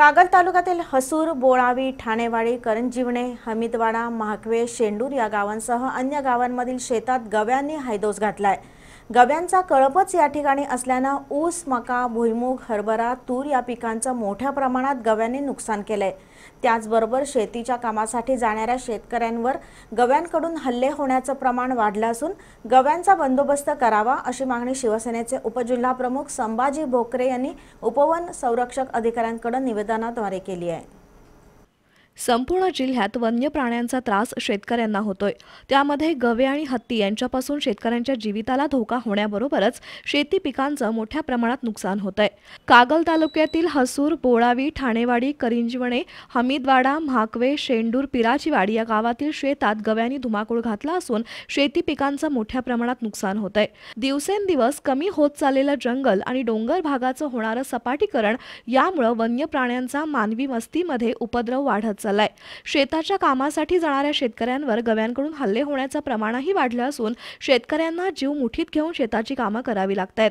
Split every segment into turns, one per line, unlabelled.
कागल तालुक्यातील हसूर बोळावी ठाणेवाडी करंजीवणे हमीदवाडा महाकवे शेंडूर या गावांसह अन्य गावांमधील शेतात गव्यांनी हायदोस आहे गव्यांचा कळपच या ठिकाणी असल्यानं ऊस मका भुईमुग हरभरा तूर या पिकांचं मोठ्या प्रमाणात गव्याने नुकसान केलं आहे त्याचबरोबर शेतीच्या कामासाठी जाणाऱ्या शेतकऱ्यांवर गव्यांकडून हल्ले होण्याचं प्रमाण वाढलं असून गव्यांचा बंदोबस्त करावा अशी मागणी शिवसेनेचे उपजिल्हाप्रमुख संभाजी भोकरे यांनी उपवन संरक्षक अधिकाऱ्यांकडे निवेदनाद्वारे केली आहे
संपूर्ण जिल्ह्यात वन्य प्राण्यांचा त्रास शेतकऱ्यांना होतोय त्यामध्ये गवे आणि हत्ती यांच्यापासून शेतकऱ्यांच्या जीविताला धोका होण्याबरोबरच शेती पिकांचं मोठ्या प्रमाणात नुकसान होत आहे कागल तालुक्यातील हसूर बोळावी ठाणेवाडी करिंजवणे हमीदवाडा म्हाकवे शेंडूर पिराचीवाडी या गावातील शेतात गव्यांनी धुमाकूळ घातला असून शेती पिकांचं मोठ्या प्रमाणात नुकसान होत आहे दिवसेंदिवस कमी होत चाललेलं जंगल आणि डोंगर भागाचं होणारं सपाटीकरण यामुळं वन्य प्राण्यांचा मानवी वस्तीमध्ये उपद्रव वाढत चाललाय शेताच्या कामासाठी जाणाऱ्या शेतकऱ्यांवर गव्यांकडून हल्ले होण्याचं प्रमाणही वाढलं असून शेतकऱ्यांना जीव मुठीत घेऊन शेताची कामं करावी लागतायत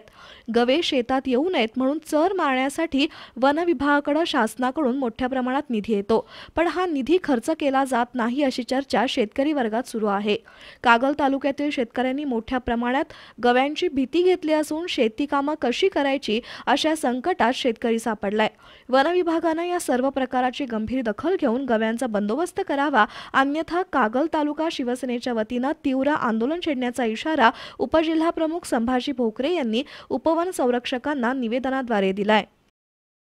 गवे शेतात येऊ नयेत म्हणून चर मारण्यासाठी वनविभागाकडं शासनाकडून मोठ्या प्रमाणात निधी येतो पण हा निधी खर्च केला जात नाही अशी चर्चा शेतकरी वर्गात सुरू आहे कागल तालुक्यातील शेतकऱ्यांनी मोठ्या प्रमाणात गव्यांची भीती घेतली असून शेती कामं कशी करायची अशा संकटात शेतकरी सापडलाय वनविभागानं या सर्व प्रकाराची गंभीर दखल घेऊन गव्यांचा बंदोबस्त करावा अन्यथा कागल तालुका शिवसेनेच्या वतीनं तीव्र आंदोलन छेडण्याचा इशारा उपजिल्हाप्रमुख संभाजी भोकरे यांनी उपवन संरक्षकांना निवेदनाद्वारे दिलाय